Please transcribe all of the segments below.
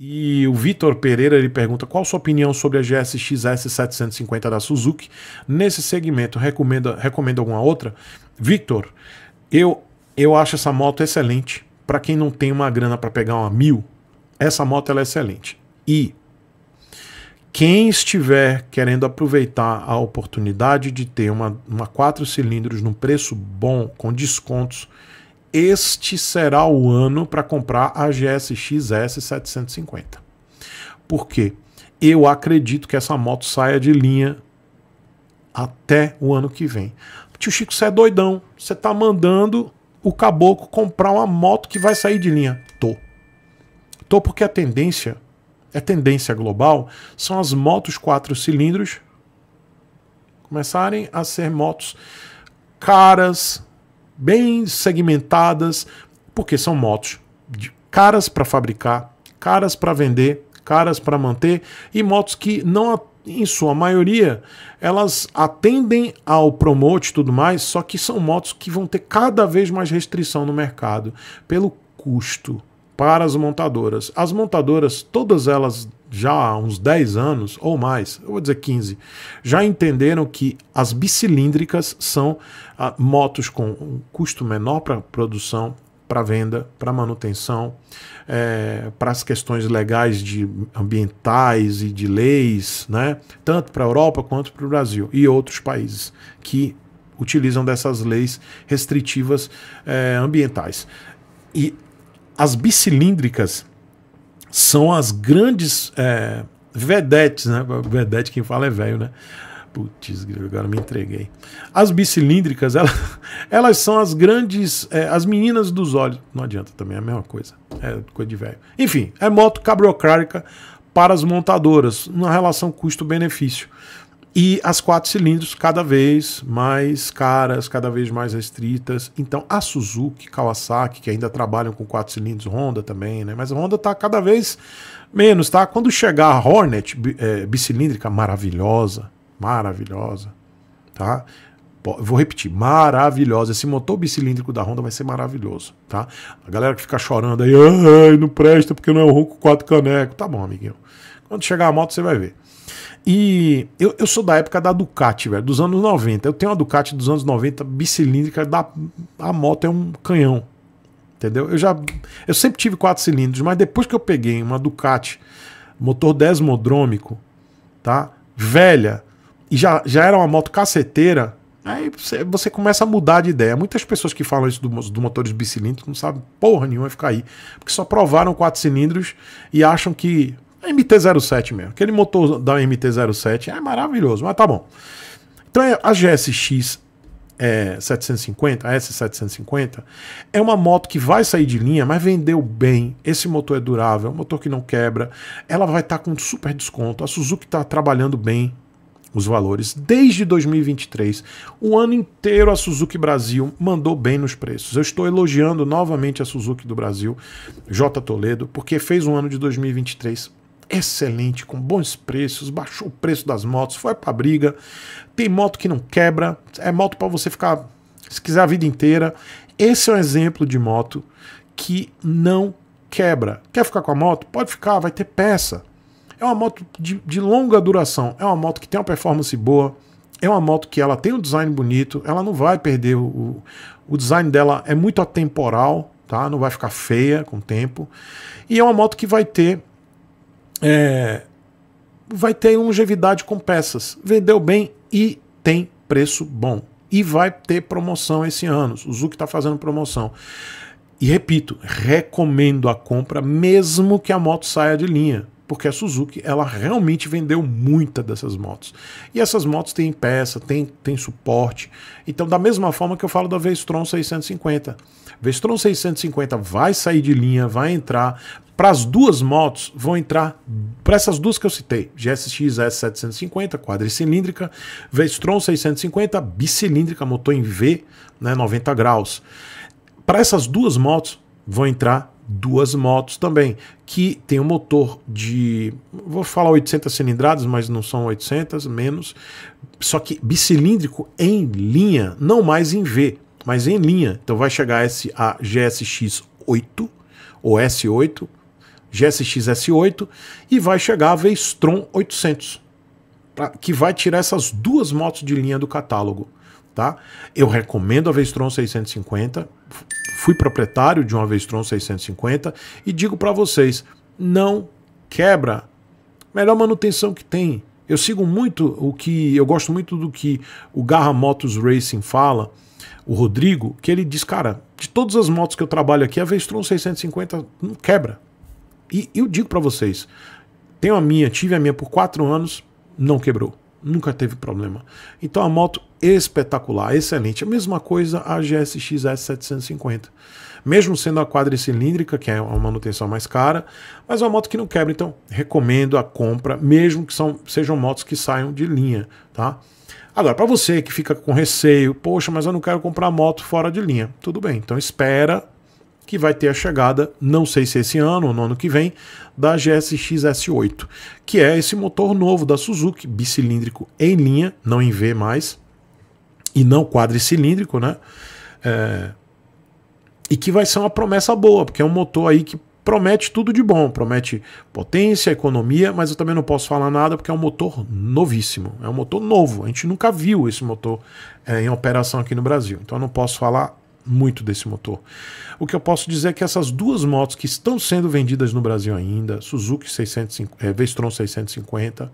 E o Vitor Pereira ele pergunta qual sua opinião sobre a GSX S750 da Suzuki nesse segmento. Recomenda, recomenda alguma outra? Vitor, eu eu acho essa moto excelente para quem não tem uma grana para pegar uma mil. Essa moto ela é excelente. E quem estiver querendo aproveitar a oportunidade de ter uma, uma quatro cilindros num preço bom, com descontos, este será o ano para comprar a GSX S 750. Por quê? Eu acredito que essa moto saia de linha até o ano que vem. Tio Chico, você é doidão. Você tá mandando o caboclo comprar uma moto que vai sair de linha. Tô. Tô porque a tendência, é tendência global, são as motos quatro cilindros começarem a ser motos caras, bem segmentadas, porque são motos caras para fabricar, caras para vender, caras para manter e motos que não em sua maioria, elas atendem ao promote e tudo mais, só que são motos que vão ter cada vez mais restrição no mercado pelo custo para as montadoras. As montadoras, todas elas já há uns 10 anos ou mais, eu vou dizer 15, já entenderam que as bicilíndricas são ah, motos com um custo menor para produção, para venda, para manutenção, é, eh, para as questões legais de ambientais e de leis, né? tanto para a Europa quanto para o Brasil e outros países que utilizam dessas leis restritivas é, ambientais. E as bicilíndricas são as grandes é, vedetes, né? Vedete, quem fala é velho, né? Putz, agora me entreguei. As bicilíndricas, elas, elas são as grandes. É, as meninas dos olhos. Não adianta também, é a mesma coisa. É coisa de velho. Enfim, é moto cabrocrática para as montadoras, na relação custo-benefício. E as quatro cilindros cada vez mais caras, cada vez mais restritas. Então a Suzuki, Kawasaki, que ainda trabalham com quatro cilindros, Honda também, né? Mas a Honda está cada vez menos, tá? Quando chegar a Hornet é, bicilíndrica, maravilhosa, maravilhosa, tá? Vou repetir, maravilhosa. Esse motor bicilíndrico da Honda vai ser maravilhoso, tá? A galera que fica chorando aí, não presta porque não é um ronco quatro caneco. Tá bom, amiguinho. Quando chegar a moto, você vai ver. E eu, eu sou da época da Ducati, velho, dos anos 90. Eu tenho uma Ducati dos anos 90, bicilíndrica, da, a moto é um canhão. Entendeu? Eu já eu sempre tive quatro cilindros, mas depois que eu peguei uma Ducati, motor desmodrômico, tá? Velha, e já, já era uma moto caceteira, aí você, começa a mudar de ideia. Muitas pessoas que falam isso do, do motores bicilíndricos não sabem porra nenhuma ficar aí, porque só provaram quatro cilindros e acham que a MT-07 mesmo. Aquele motor da MT-07 é maravilhoso, mas tá bom. Então é, a GSX é, 750, a S750, é uma moto que vai sair de linha, mas vendeu bem. Esse motor é durável, é um motor que não quebra. Ela vai estar tá com super desconto. A Suzuki está trabalhando bem os valores desde 2023. O ano inteiro a Suzuki Brasil mandou bem nos preços. Eu estou elogiando novamente a Suzuki do Brasil, J Toledo, porque fez um ano de 2023 excelente, com bons preços, baixou o preço das motos, foi pra briga. Tem moto que não quebra, é moto para você ficar, se quiser, a vida inteira. Esse é um exemplo de moto que não quebra. Quer ficar com a moto? Pode ficar, vai ter peça. É uma moto de, de longa duração, é uma moto que tem uma performance boa, é uma moto que ela tem um design bonito, ela não vai perder o, o design dela é muito atemporal, tá? Não vai ficar feia com o tempo. E é uma moto que vai ter é, vai ter longevidade com peças. Vendeu bem e tem preço bom. E vai ter promoção esse ano. O Zuc está fazendo promoção. E repito, recomendo a compra mesmo que a moto saia de linha porque a Suzuki ela realmente vendeu muita dessas motos. E essas motos têm peça, têm tem suporte. Então, da mesma forma que eu falo da Vestron 650. Vestron 650 vai sair de linha, vai entrar, para as duas motos vão entrar, para essas duas que eu citei, GSX S750, quadricilíndrica, V-Strom 650, bicilíndrica, motor em V, né, 90 graus. Para essas duas motos vão entrar duas motos também, que tem um motor de, vou falar 800 cilindradas, mas não são 800, menos, só que bicilíndrico em linha, não mais em V, mas em linha. Então vai chegar esse a GSX 8 ou S8, GSX S8 e vai chegar a Vestron 800, pra, que vai tirar essas duas motos de linha do catálogo. Tá? Eu recomendo a Vestron 650, fui proprietário de uma Vestron 650 e digo para vocês, não quebra. Melhor manutenção que tem. Eu sigo muito o que. Eu gosto muito do que o Garra Motos Racing fala, o Rodrigo, que ele diz, cara, de todas as motos que eu trabalho aqui, a Vestron 650 não quebra. E eu digo para vocês, tenho a minha, tive a minha por quatro anos, não quebrou. Nunca teve problema. Então a moto espetacular, excelente. A mesma coisa a GSX S750. Mesmo sendo a quadricilíndrica, que é uma manutenção mais cara, mas é uma moto que não quebra, então recomendo a compra, mesmo que são, sejam motos que saiam de linha, tá? Agora, para você que fica com receio, poxa, mas eu não quero comprar moto fora de linha. Tudo bem, então espera que vai ter a chegada, não sei se esse ano ou no ano que vem, da GSX S8, que é esse motor novo da Suzuki, bicilíndrico em linha, não em V mais, e não quadricilíndrico, né? É... E que vai ser uma promessa boa, porque é um motor aí que promete tudo de bom, promete potência, economia, mas eu também não posso falar nada porque é um motor novíssimo, é um motor novo, a gente nunca viu esse motor é, em operação aqui no Brasil, então eu não posso falar muito desse motor. O que eu posso dizer é que essas duas motos que estão sendo vendidas no Brasil ainda, Suzuki 650, é, Vestron 650,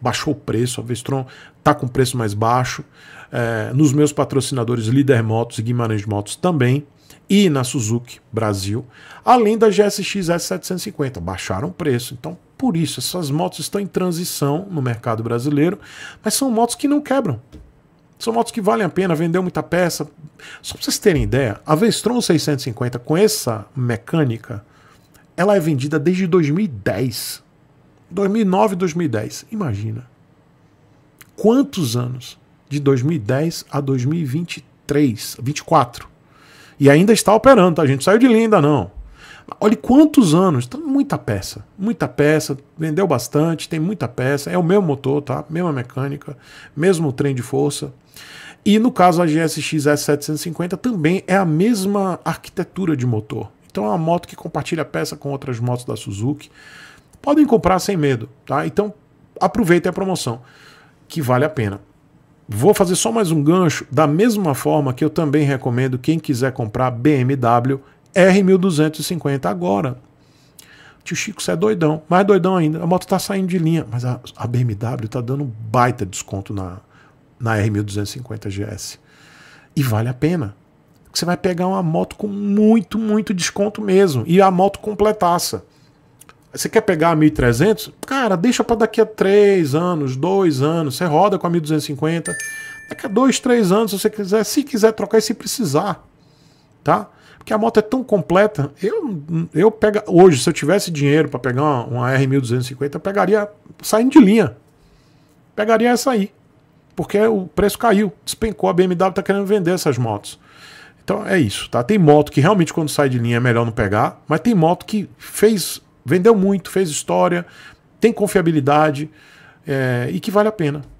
baixou o preço, a Vestron está com preço mais baixo. É, nos meus patrocinadores Líder Motos e Guimarães Motos também, e na Suzuki Brasil, além da GSX S750, baixaram o preço. Então, por isso, essas motos estão em transição no mercado brasileiro, mas são motos que não quebram. São motos que valem a pena, vendeu muita peça. Só para vocês terem ideia, a Vestron 650 com essa mecânica, ela é vendida desde 2010. 2009, 2010. Imagina. Quantos anos? De 2010 a 2023, 24. E ainda está operando, tá? A gente saiu de linha ainda não. Olha quantos anos, então muita peça, muita peça, vendeu bastante, tem muita peça, é o mesmo motor, tá? Mesma mecânica, mesmo trem de força. E no caso a GSX S750 também é a mesma arquitetura de motor. Então é uma moto que compartilha peça com outras motos da Suzuki. Podem comprar sem medo, tá? Então aproveitem a promoção, que vale a pena. Vou fazer só mais um gancho, da mesma forma que eu também recomendo quem quiser comprar BMW R1250 agora. Tio Chico, você é doidão. Mais doidão ainda. A moto está saindo de linha, mas a, a BMW está dando um baita desconto na, na R1250 GS. E vale a pena. Você vai pegar uma moto com muito, muito desconto mesmo. E a moto completaça. Você quer pegar a 1300? Cara, deixa para daqui a 3 anos, 2 anos. Você roda com a 1250. Daqui a 2, 3 anos, se você quiser, se quiser trocar e se precisar. Tá? que a moto é tão completa. Eu, eu pega, hoje, se eu tivesse dinheiro para pegar uma, uma R1250, eu pegaria saindo de linha. Pegaria essa aí. Porque o preço caiu, despencou. A BMW está querendo vender essas motos. Então é isso, tá? Tem moto que realmente quando sai de linha é melhor não pegar, mas tem moto que fez, vendeu muito, fez história, tem confiabilidade é, e que vale a pena.